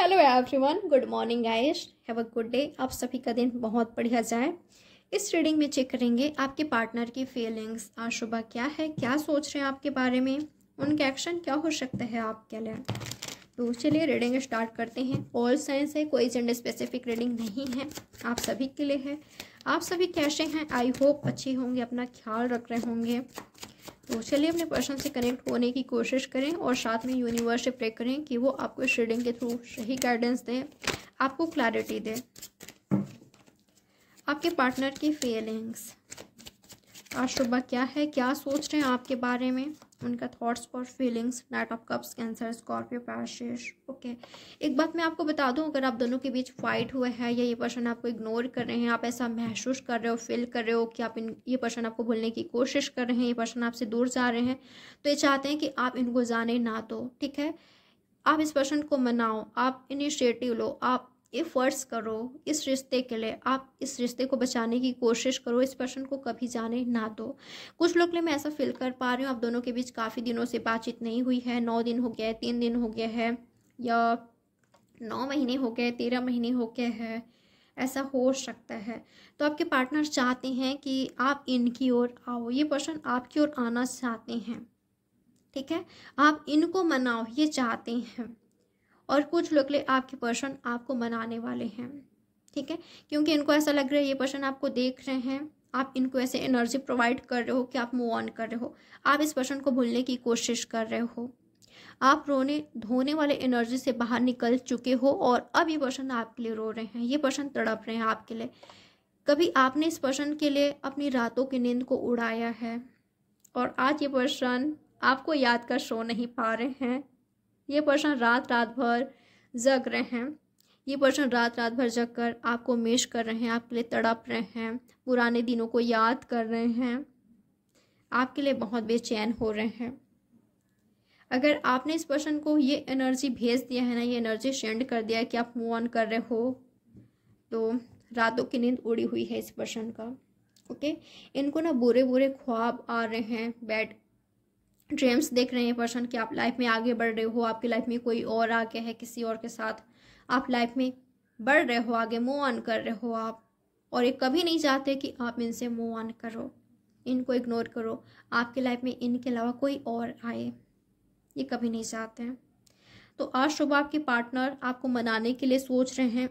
hello everyone good morning guys have a good day आप सभी का दिन बहुत बढ़िया जाए इस रीडिंग में चेक करेंगे आपके पार्टनर की फीलिंग्स आज सुबह क्या है क्या सोच रहे हैं आपके बारे में उनके एक्शन क्या हो सकता है आपके लिए तो चलिए रीडिंग स्टार्ट करते हैं ऑल साइंस है कोई जेंडर स्पेसिफिक रीडिंग नहीं है आप सभी के लिए है आप सभी कैसे हैं आई होप अच्छे होंगे अपना ख्याल रख रहे होंगे तो चलिए अपने पर्सन से कनेक्ट होने की कोशिश करें और साथ में यूनिवर्स से प्रे करें कि वो आपको शेडिंग के थ्रू सही गाइडेंस दें आपको क्लैरिटी दें आपके पार्टनर की फीलिंग्स आज सुबह क्या है क्या सोच रहे हैं आपके बारे में उनका थॉट्स और feelings knight of cups cancer scorpio pisces okay एक बात मैं आपको बता दूं अगर आप दोनों के बीच फाइट हुए हैं या ये पर्सन आपको इग्नोर कर रहे हैं आप ऐसा महसूस कर रहे हो फील कर रहे हो कि आप इन ये पर्सन आपको भूलने की कोशिश कर रहे हैं ये पर्सन आपसे दूर जा रहे हैं तो ये चाहते हैं कि आप इनको जाने ना दो ठीक है आप इस पर्सन को मनाओ आप इनिशिएटिव लो आप एफर्ट्स करो इस रिश्ते के लिए आप इस रिश्ते को बचाने की कोशिश करो इस पर्सन को कभी जाने ना दो कुछ लोग लिए मैं ऐसा फील कर पा रही हूँ आप दोनों के बीच काफ़ी दिनों से बातचीत नहीं हुई है नौ दिन हो गया है तीन दिन हो गया है या नौ महीने हो गए तेरह महीने हो गए हैं ऐसा हो सकता है तो आपके पार्टनर चाहते हैं कि आप इनकी ओर आओ ये पर्सन आपकी ओर आना चाहते हैं ठीक है आप इनको मनाओ ये चाहते हैं और कुछ लोग ले आपके पर्सन आपको मनाने वाले हैं ठीक है क्योंकि इनको ऐसा लग रहा है ये पर्सन आपको देख रहे हैं आप इनको ऐसे एनर्जी प्रोवाइड कर रहे हो कि आप मूव ऑन कर रहे हो आप इस पर्सन को भूलने की कोशिश कर रहे हो आप रोने धोने वाले एनर्जी से बाहर निकल चुके हो और अब ये पर्सन आपके लिए रो रहे हैं ये पर्सन तड़प रहे हैं आपके लिए कभी आपने इस पर्सन के लिए अपनी रातों की नींद को उड़ाया है और आज ये पर्सन आपको याद कर सो नहीं पा रहे हैं ये पर्सन रात रात भर जग रहे हैं ये पर्सन रात रात भर जग कर आपको मेश कर रहे हैं आपके लिए तड़प रहे हैं पुराने दिनों को याद कर रहे हैं आपके लिए बहुत बेचैन हो रहे हैं अगर आपने इस पर्सन को ये एनर्जी भेज दिया है ना ये एनर्जी सेंड कर दिया है कि आप मूव ऑन कर रहे हो तो रातों की नींद उड़ी हुई है इस पर्सन का ओके इनको ना बुरे बुरे ख्वाब आ रहे हैं बैड ड्रीम्स देख रहे हैं पर्सन कि आप लाइफ में आगे बढ़ रहे हो आपकी लाइफ में कोई और गया है किसी और के साथ आप लाइफ में बढ़ रहे हो आगे मूव ऑन कर रहे हो आप और ये कभी नहीं चाहते कि आप इनसे मूव ऑन करो इनको इग्नोर करो आपके लाइफ में इनके अलावा कोई और आए ये कभी नहीं चाहते हैं तो आज सुबह आपके पार्टनर आपको मनाने के लिए सोच रहे हैं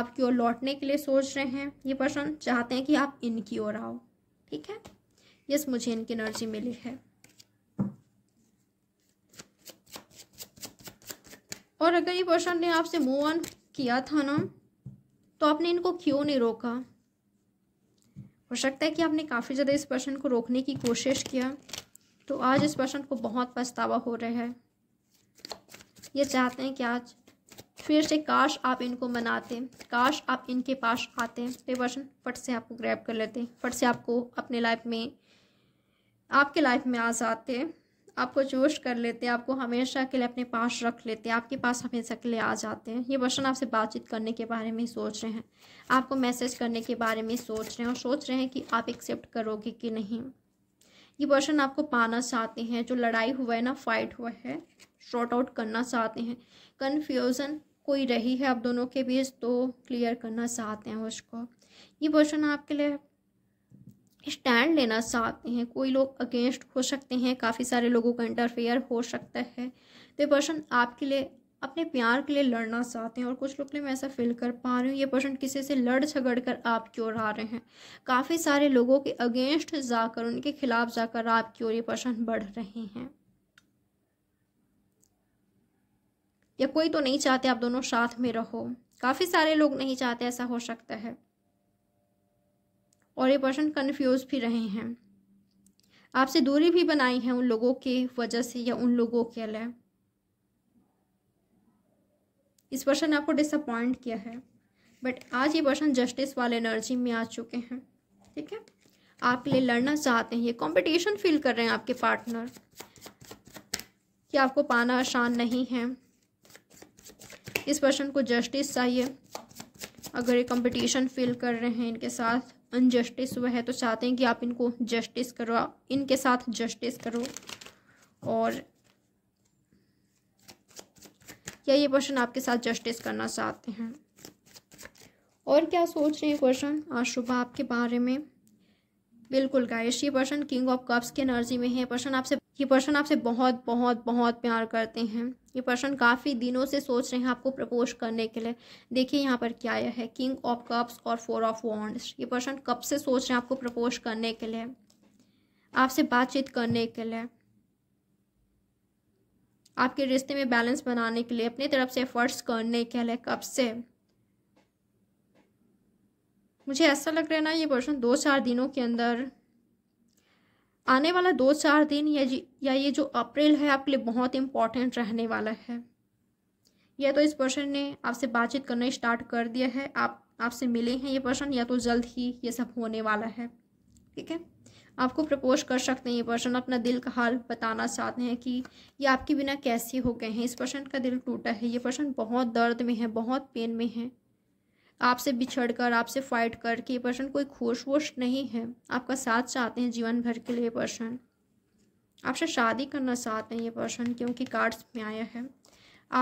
आपकी ओर लौटने के लिए सोच रहे हैं ये पर्सन चाहते हैं कि आप इनकी ओर आओ ठीक है यस मुझे इनकी एनर्जी मिली है और अगर ये पर्सन ने आपसे मूव ऑन किया था ना तो आपने इनको क्यों नहीं रोका हो सकता है कि आपने काफ़ी ज़्यादा इस पर्सन को रोकने की कोशिश किया तो आज इस पर्सन को बहुत पछतावा हो रहा है ये चाहते हैं कि आज फिर से काश आप इनको मनाते काश आप इनके पास आते तो ये पर्सन फट से आपको ग्रैब कर लेते फट से आपको अपने लाइफ में आपके लाइफ में आ जाते आपको जोश कर लेते हैं आपको हमेशा के लिए अपने पास रख लेते हैं आपके पास हमेशा के लिए आ जाते हैं ये वर्षन आपसे बातचीत करने के बारे में सोच रहे हैं आपको मैसेज करने के बारे में सोच रहे हैं और सोच रहे हैं कि आप एक्सेप्ट करोगे कि नहीं ये वर्षन आपको पाना चाहते हैं जो लड़ाई हुआ है ना फाइट हुआ है शॉर्ट आउट करना चाहते हैं कन्फ्यूज़न कोई रही है आप दोनों के बीच तो क्लियर करना चाहते हैं उसको ये पर्सन आपके लिए स्टैंड लेना चाहते हैं कोई लोग अगेंस्ट हो सकते हैं काफ़ी सारे लोगों का इंटरफेयर हो सकता है तो ये पर्सन आपके लिए अपने प्यार के लिए लड़ना चाहते हैं और कुछ लोग के लिए मैं ऐसा फील कर पा रही हूँ ये पर्सन किसी से लड़ झगड़ कर आपकी ओर आ रहे हैं काफ़ी सारे लोगों के अगेंस्ट जाकर उनके खिलाफ जाकर आपकी ओर ये पर्सन बढ़ रहे हैं या कोई तो नहीं चाहते आप दोनों साथ में रहो काफ़ी सारे लोग नहीं चाहते ऐसा हो सकता है और ये पर्सन कन्फ्यूज भी रहे हैं आपसे दूरी भी बनाई है उन लोगों के वजह से या उन लोगों के लिए इस पर्सन ने आपको डिसअपॉइंट किया है बट आज ये पर्सन जस्टिस वाले एनर्जी में आ चुके हैं ठीक है आपके लिए लड़ना चाहते हैं ये कंपटीशन फील कर रहे हैं आपके पार्टनर कि आपको पाना आसान नहीं है इस पर्सन को जस्टिस चाहिए अगर ये कंपटीशन फील कर रहे हैं इनके साथ अनजस्टिस हुआ है तो चाहते हैं कि आप इनको जस्टिस करो इनके साथ जस्टिस करो और क्या ये पर्सन आपके साथ जस्टिस करना चाहते हैं और क्या सोच रहे हैं पर्सन आज सुबह आपके बारे में बिल्कुल गायश ये पर्सन किंग ऑफ कप्स की एनर्जी में है पर्सन आपसे ये पर्सन आपसे बहुत बहुत बहुत प्यार करते हैं ये पर्सन काफ़ी दिनों से सोच रहे हैं आपको प्रपोज करने के लिए देखिए यहाँ पर क्या यह है किंग ऑफ कप्स और फोर ऑफ वॉन्ड्स ये पर्सन कब से सोच रहे हैं आपको प्रपोज करने के लिए आपसे बातचीत करने के लिए आपके रिश्ते में बैलेंस बनाने के लिए अपनी तरफ से एफर्ट्स करने के लिए कब से मुझे ऐसा लग रहा है ना ये पर्सन दो चार दिनों के अंदर आने वाला दो चार दिन या या ये जो अप्रैल है आपके लिए बहुत इम्पॉर्टेंट रहने वाला है या तो इस पर्सन ने आपसे बातचीत करना स्टार्ट कर दिया है आप आपसे मिले हैं ये पर्सन या तो जल्द ही ये सब होने वाला है ठीक है आपको प्रपोज कर सकते हैं ये पर्सन अपना दिल का हाल बताना चाहते हैं कि ये आपके बिना कैसे हो गए हैं इस पर्सन का दिल टूटा है ये पर्सन बहुत दर्द में है बहुत पेन में है आपसे बिछड़ कर आपसे फाइट करके ये पर्सन कोई खुश वोश नहीं है आपका साथ चाहते हैं जीवन भर के लिए पर्सन आपसे शादी करना चाहते हैं ये पर्सन क्योंकि कार्ड्स में आया है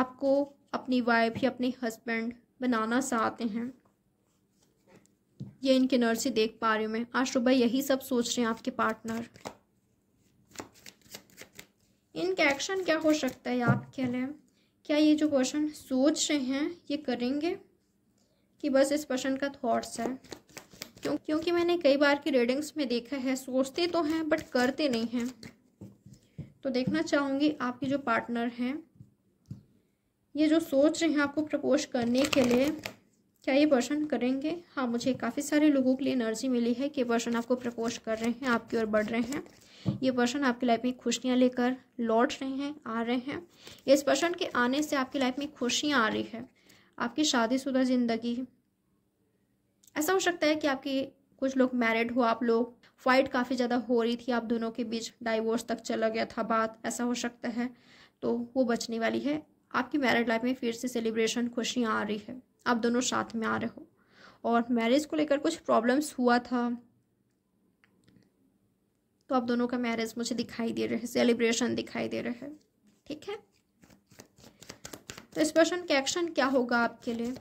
आपको अपनी वाइफ या अपने हस्बैंड बनाना चाहते हैं ये इनकी नर्सी देख पा रही हूँ मैं आज सुबह यही सब सोच रहे हैं आपके पार्टनर इनका एक्शन क्या हो सकता है आपके लिए क्या ये जो पर्सन सोच रहे हैं ये करेंगे कि बस इस पर्सन का थॉट्स है क्यों क्योंकि मैंने कई बार की रीडिंग्स में देखा है सोचते तो हैं बट करते नहीं हैं तो देखना चाहूँगी आपके जो पार्टनर हैं ये जो सोच रहे हैं आपको प्रपोज करने के लिए क्या ये पर्सन करेंगे हाँ मुझे काफ़ी सारे लोगों के लिए एनर्जी मिली है कि पर्सन आपको प्रपोज कर रहे हैं आपकी ओर बढ़ रहे हैं ये पर्सन आपकी लाइफ में खुशियाँ लेकर लौट रहे हैं आ रहे हैं इस पर्सन के आने से आपकी लाइफ में खुशियाँ आ रही है आपकी शादीशुदा ज़िंदगी ऐसा हो सकता है कि आपकी कुछ लोग मैरिड हो आप लोग फाइट काफ़ी ज़्यादा हो रही थी आप दोनों के बीच डाइवोर्स तक चला गया था बात ऐसा हो सकता है तो वो बचने वाली है आपकी मैरिड लाइफ में फिर से सेलिब्रेशन खुशियाँ आ रही है आप दोनों साथ में आ रहे हो और मैरिज को लेकर कुछ प्रॉब्लम्स हुआ था तो आप दोनों का मैरिज मुझे दिखाई दे रहा है सेलिब्रेशन दिखाई दे रहा है ठीक है तो इस पर्सन का एक्शन क्या होगा आपके लिए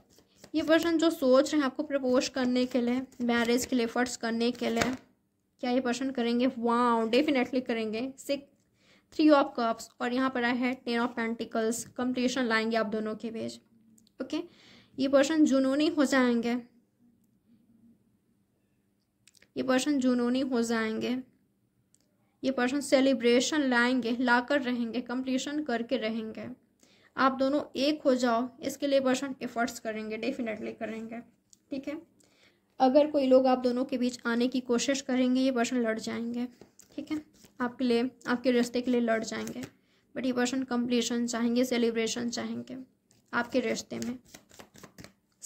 ये पर्सन जो सोच रहे हैं आपको प्रपोज करने के लिए मैरिज के लिए एफर्ट्स करने के लिए क्या ये पर्सन करेंगे वाओ डेफिनेटली करेंगे सिक्स थ्री ऑफ कप्स और यहाँ पर आया है टेन ऑफ पेंटिकल्स कंपटीशन लाएंगे आप दोनों के बीच ओके ये पर्सन जुनूनी हो जाएंगे ये पर्सन जुनूनी हो जाएंगे ये पर्सन सेलिब्रेशन लाएंगे लाकर रहेंगे कंप्लीशन करके रहेंगे आप दोनों एक हो जाओ इसके लिए पर्सन एफर्ट्स करेंगे डेफिनेटली करेंगे ठीक है अगर कोई लोग आप दोनों के बीच आने की कोशिश करेंगे ये पर्सन लड़ जाएंगे ठीक है आपके लिए आपके रिश्ते के लिए लड़ जाएंगे बट ये पर्सन कंप्लीशन चाहेंगे सेलिब्रेशन चाहेंगे आपके रिश्ते में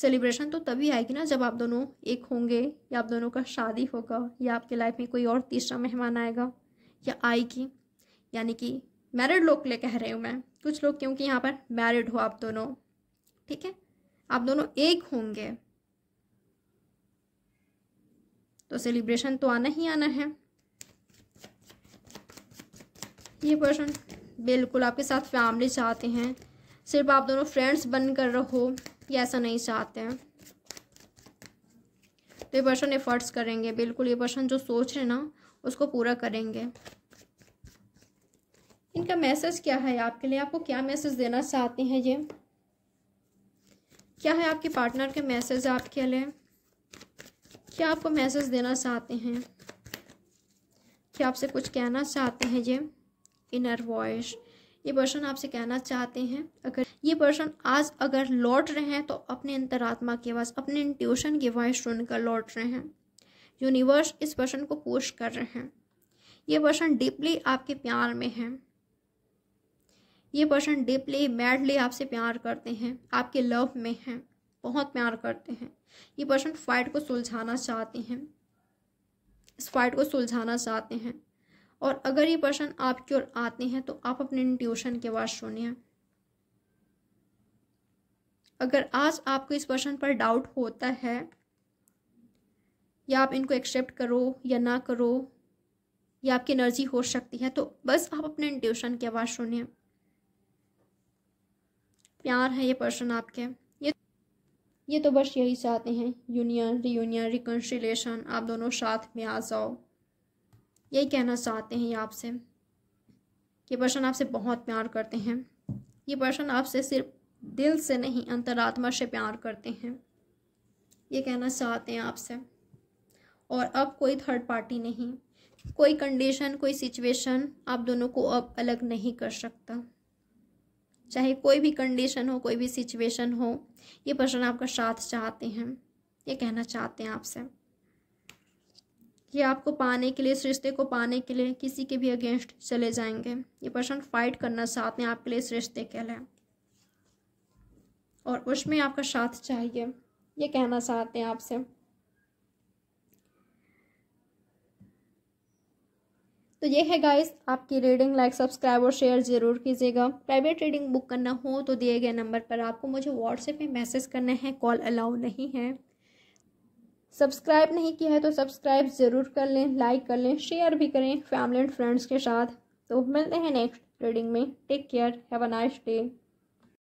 सेलिब्रेशन तो तभी आएगी ना जब आप दोनों एक होंगे या आप दोनों का शादी होगा या आपके लाइफ में कोई और तीसरा मेहमान आएगा या आएगी यानी कि मैरिड लोग के लिए कह रही हूँ मैं कुछ लोग क्योंकि यहाँ पर मैरिड हो आप दोनों ठीक है आप दोनों एक होंगे तो सेलिब्रेशन तो आना ही आना है ये पर्सन बिल्कुल आपके साथ फैमिली चाहते हैं सिर्फ आप दोनों फ्रेंड्स बन कर रहो ये ऐसा नहीं चाहते हैं तो ये पर्सन एफर्ट्स करेंगे बिल्कुल ये पर्सन जो सोच रहे ना उसको पूरा करेंगे इनका मैसेज क्या है आपके लिए आपको क्या मैसेज देना चाहते हैं ये क्या है आपके पार्टनर के मैसेज आपके लिए क्या आपको मैसेज देना चाहते हैं क्या आपसे कुछ कहना चाहते हैं ये इनर वॉइस ये पर्सन आपसे कहना चाहते हैं अगर ये पर्सन आज अगर लौट रहे हैं तो अपने अंतरात्मा की आवाज़ अपने इंट्यूशन की आवाज़ सुनकर लौट रहे हैं यूनिवर्स इस पर्सन को पुश कर रहे हैं ये पर्सन डीपली आपके प्यार में है ये पर्सन डीपली मैडली आपसे प्यार करते हैं आपके लव में हैं बहुत प्यार करते हैं ये पर्सन फाइट को सुलझाना चाहते हैं इस फाइट को सुलझाना चाहते हैं और अगर ये पर्सन आपकी ओर आते हैं तो आप अपने इंट्यूशन के बाद सुनिए अगर आज आपको इस पर्सन पर डाउट होता है या आप इनको एक्सेप्ट करो या ना करो या आपकी एनर्जी हो सकती है तो बस आप अपने इंट्यूशन की आवाज़ सुनिए प्यार है ये पर्सन आपके ये ये तो बस यही चाहते हैं यूनियन रीयूनियन रिकन्सिलेशन आप दोनों साथ में आ जाओ यही कहना चाहते हैं ये आपसे ये पर्सन आपसे बहुत प्यार करते हैं ये पर्सन आपसे सिर्फ दिल से नहीं अंतरात्मा से प्यार करते हैं ये कहना चाहते हैं आपसे और अब कोई थर्ड पार्टी नहीं कोई कंडीशन कोई सिचुएशन आप दोनों को अब अलग नहीं कर सकता चाहे कोई भी कंडीशन हो कोई भी सिचुएशन हो ये पर्सन आपका साथ चाहते हैं ये कहना चाहते हैं आपसे ये आपको पाने के लिए इस रिश्ते को पाने के लिए किसी के भी अगेंस्ट चले जाएंगे ये पर्सन फाइट करना चाहते हैं आपके लिए इस रिश्ते के लिए और उसमें आपका साथ चाहिए ये कहना चाहते हैं आपसे तो ये है गाइस आपकी रीडिंग लाइक सब्सक्राइब और शेयर ज़रूर कीजिएगा प्राइवेट रीडिंग बुक करना हो तो दिए गए नंबर पर आपको मुझे व्हाट्सएप में मैसेज करना है कॉल अलाउ नहीं है सब्सक्राइब नहीं किया है तो सब्सक्राइब ज़रूर कर लें लाइक कर लें शेयर भी करें फैमिली एंड फ्रेंड्स के साथ तो मिलते हैं नेक्स्ट रीडिंग में take care have a nice day